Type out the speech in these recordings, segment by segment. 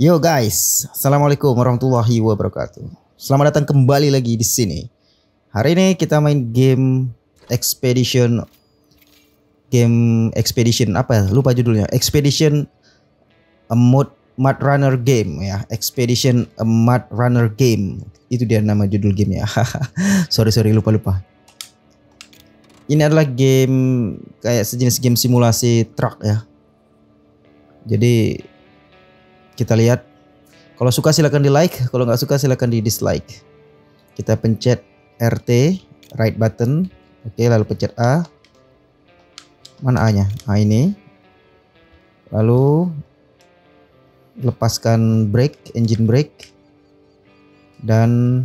Yo guys, assalamualaikum warahmatullahi wabarakatuh. Selamat datang kembali lagi di sini. Hari ini kita main game Expedition, game Expedition apa? Ya? Lupa judulnya. Expedition a Mud Mud Runner Game ya. Expedition a Mud Runner Game. Itu dia nama judul game ya. sorry sorry lupa lupa. Ini adalah game kayak sejenis game simulasi truk ya. Jadi kita lihat. Kalau suka silahkan di like, kalau nggak suka silahkan di dislike. Kita pencet RT, right button. Oke, lalu pencet A. Mana A-nya? A ini. Lalu lepaskan brake, engine brake. Dan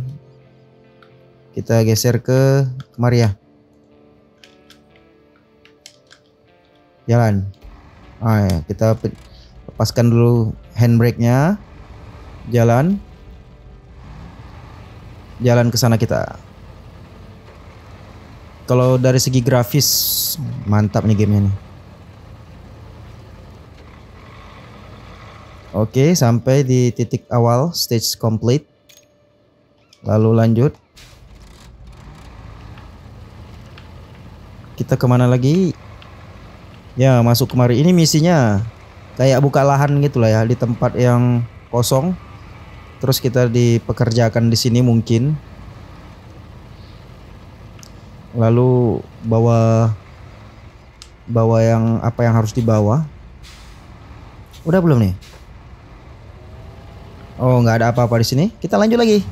kita geser ke kemari ya. Jalan. Ah ya, kita lepaskan dulu handbrake-nya. Jalan. Jalan ke sana kita. Kalau dari segi grafis mantap nih gamenya nih. Oke, sampai di titik awal stage complete. Lalu lanjut. Kita kemana lagi? Ya, masuk kemari. Ini misinya kayak buka lahan gitu lah ya di tempat yang kosong terus kita dipekerjakan di sini mungkin lalu bawa bawa yang apa yang harus dibawa udah belum nih oh nggak ada apa-apa di sini kita lanjut lagi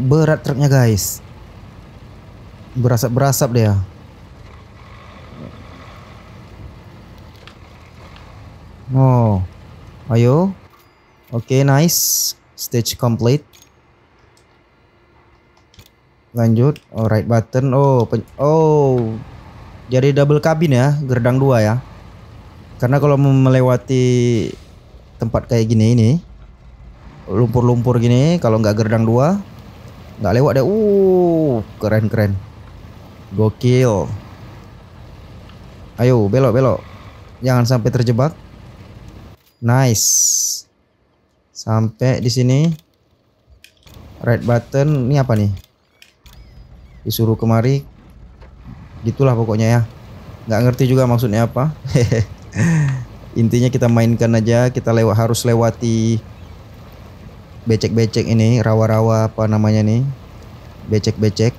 berat truknya guys berasap berasap dia Oh. Ayo. Oke, okay, nice. Stage complete. Lanjut. Oh, right button. Oh, oh. Jadi double cabin ya, gerdang dua ya. Karena kalau melewati tempat kayak gini ini, lumpur-lumpur gini, kalau nggak gerdang dua, nggak lewat deh. Uh, keren keren. Gokil. Ayo, belok belok. Jangan sampai terjebak. Nice. Sampai di sini. Red button ini apa nih? Disuruh kemari. Gitulah pokoknya ya. Nggak ngerti juga maksudnya apa. Intinya kita mainkan aja, kita lewat harus lewati becek-becek ini, rawa-rawa apa namanya nih? Becek-becek.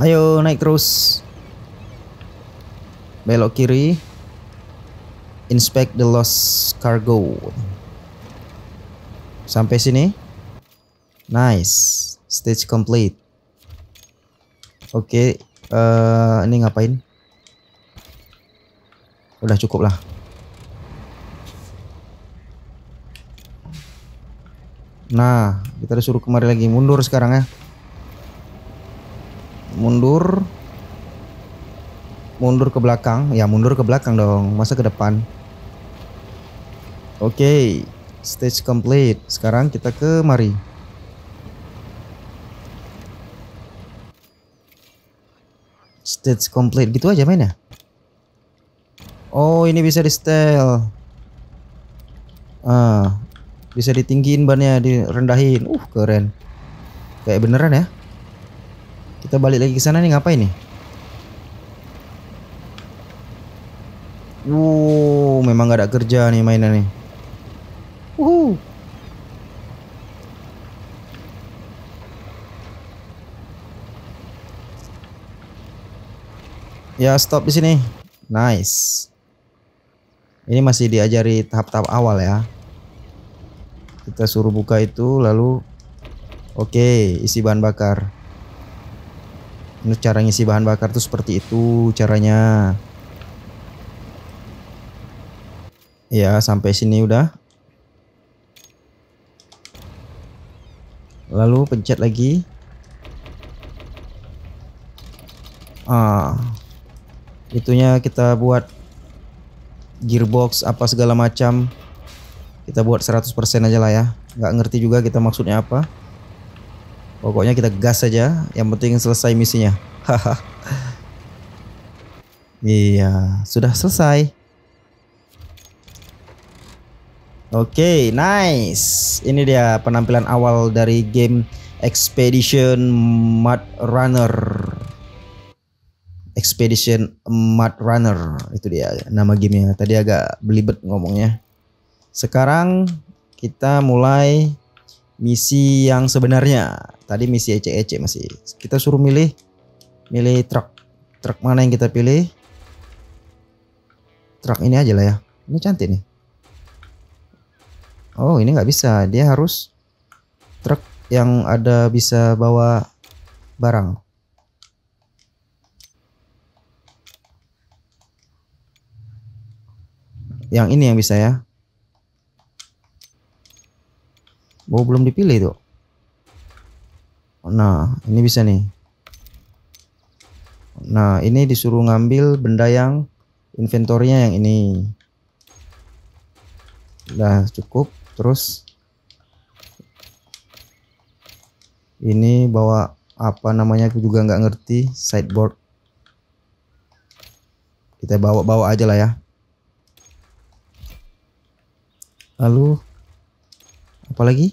Ayo naik terus. Belok kiri inspect the lost cargo. Sampai sini. Nice. Stage complete. Oke, okay. uh, eh, ini ngapain? Udah cukup lah. Nah, kita disuruh kemari lagi mundur sekarang ya. Mundur. Mundur ke belakang. Ya, mundur ke belakang dong. Masa ke depan? Oke, okay, stage complete. Sekarang kita ke mari. Stage complete gitu aja mainnya. Oh, ini bisa di setel. Ah, bisa ditinggiin bannya, direndahin. Uh, keren. Kayak beneran ya. Kita balik lagi ke sana nih ngapain nih? Wow, memang gak ada kerja nih mainan nih. Ya stop di sini. Nice. Ini masih diajari tahap-tahap awal ya. Kita suruh buka itu lalu oke, okay, isi bahan bakar. Ini cara ngisi bahan bakar tuh seperti itu caranya. Ya, sampai sini udah. Lalu pencet lagi. Ah, itunya kita buat gearbox apa segala macam kita buat 100% aja lah ya nggak ngerti juga kita maksudnya apa pokoknya kita gas aja yang penting selesai misinya iya sudah selesai oke okay, nice ini dia penampilan awal dari game Expedition Mud Runner Expedition Mud Runner itu dia nama gamenya. Tadi agak belibet ngomongnya. Sekarang kita mulai misi yang sebenarnya. Tadi misi ece-ece masih. Kita suruh milih milih truk. Truk mana yang kita pilih? Truk ini aja lah ya. Ini cantik nih. Oh, ini nggak bisa. Dia harus truk yang ada bisa bawa barang. Yang ini yang bisa ya. Oh, belum dipilih tuh. Nah, ini bisa nih. Nah, ini disuruh ngambil benda yang inventornya yang ini. Udah cukup. Terus ini bawa apa namanya aku juga nggak ngerti sideboard kita bawa-bawa aja lah ya Lalu apa lagi?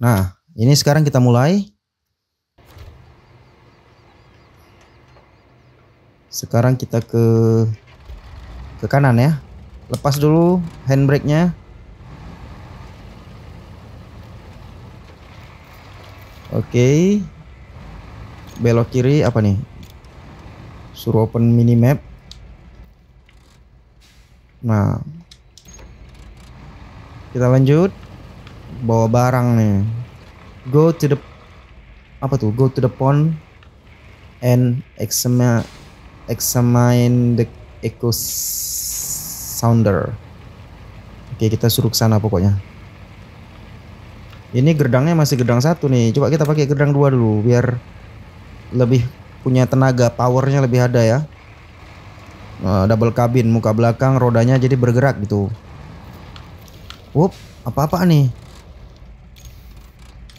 Nah, ini sekarang kita mulai. Sekarang kita ke ke kanan ya. Lepas dulu handbrake-nya. Oke. Belok kiri apa nih? Suruh open minimap. Nah, kita lanjut bawa barang nih. Go to the apa tuh? Go to the pond and examine examine the echo sounder. Oke, kita suruh ke sana pokoknya. Ini gerdangnya masih gerdang satu nih. Coba kita pakai gerdang dua dulu biar lebih punya tenaga, powernya lebih ada ya. Eh, double kabin muka belakang rodanya jadi bergerak gitu Wup apa-apa nih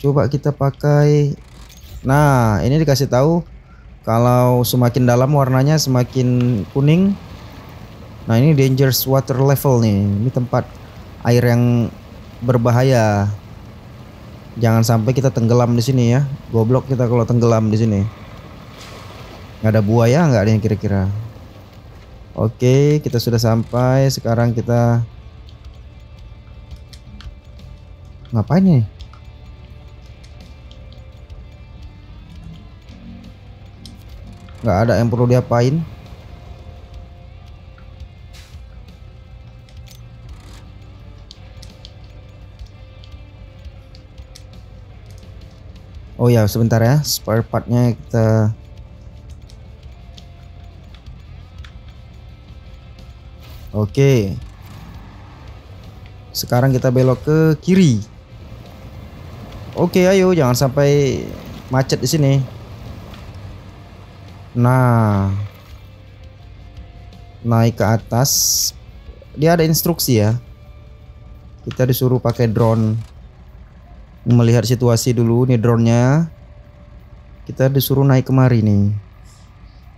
coba kita pakai nah ini dikasih tahu kalau semakin dalam warnanya semakin kuning nah ini dangerous water level nih ini tempat air yang berbahaya jangan sampai kita tenggelam di sini ya goblok kita kalau tenggelam di sini nggak ada buaya nggak ada yang kira-kira Oke, kita sudah sampai. Sekarang kita ngapain nih? Gak ada yang perlu diapain. Oh ya, sebentar ya. Spare partnya kita Oke. Sekarang kita belok ke kiri. Oke, ayo jangan sampai macet di sini. Nah. Naik ke atas. Dia ada instruksi ya. Kita disuruh pakai drone. Melihat situasi dulu nih drone-nya. Kita disuruh naik kemari nih.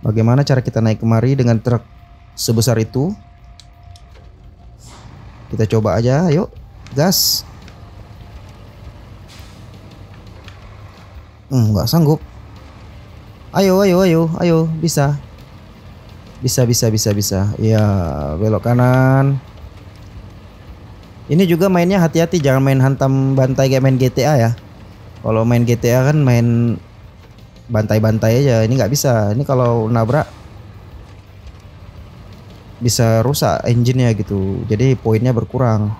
Bagaimana cara kita naik kemari dengan truk sebesar itu? Kita coba aja, yuk. Gas. Hmm, nggak sanggup. Ayo, ayo, ayo, ayo, bisa. Bisa, bisa, bisa, bisa. ya belok kanan. Ini juga mainnya hati-hati, jangan main hantam bantai kayak main GTA ya. Kalau main GTA kan main bantai-bantai aja. Ini nggak bisa. Ini kalau nabrak bisa rusak engine-nya gitu. Jadi poinnya berkurang.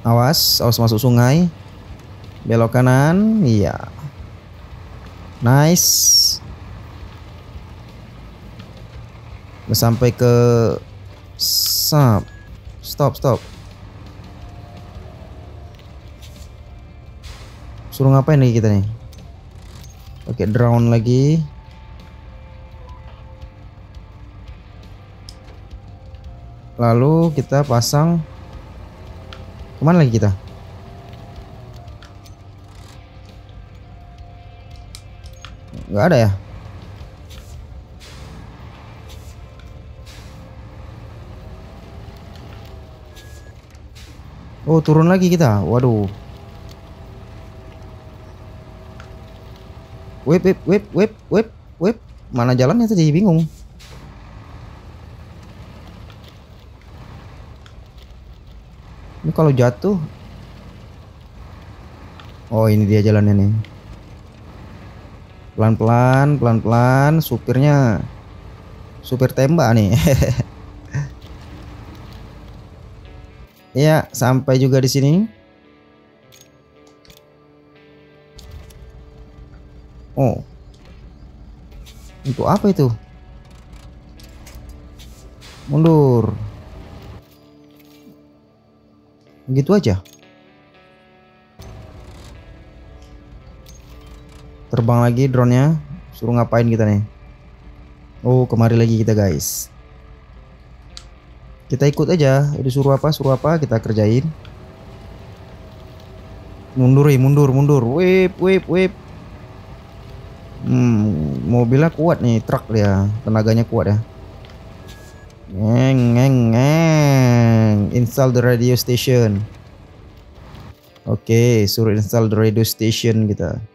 Awas, awas masuk sungai. Belok kanan, iya. Nice. Udah sampai ke stop. Stop, stop. Suruh ngapain lagi kita nih? Oke, drown lagi. Lalu kita pasang kemana lagi kita? Gak ada ya? Oh turun lagi kita, waduh. Wip wip wip wip wip wip Mana jalannya saya jadi bingung. Ini kalau jatuh. Oh, ini dia jalannya nih. Pelan-pelan, pelan-pelan supirnya supir tembak nih. Iya sampai juga di sini. Oh. Untuk apa itu? Mundur. Begitu aja. Terbang lagi drone-nya. Suruh ngapain kita nih? Oh, kemari lagi kita, guys. Kita ikut aja. Disuruh apa, suruh apa kita kerjain. Mundur, eh, mundur, mundur. Wip, wip, wip. Hmm, mobilnya kuat nih, truk dia. Tenaganya kuat ya. Neng neng neng, Install the radio station. Oke, okay, suruh install the radio station kita.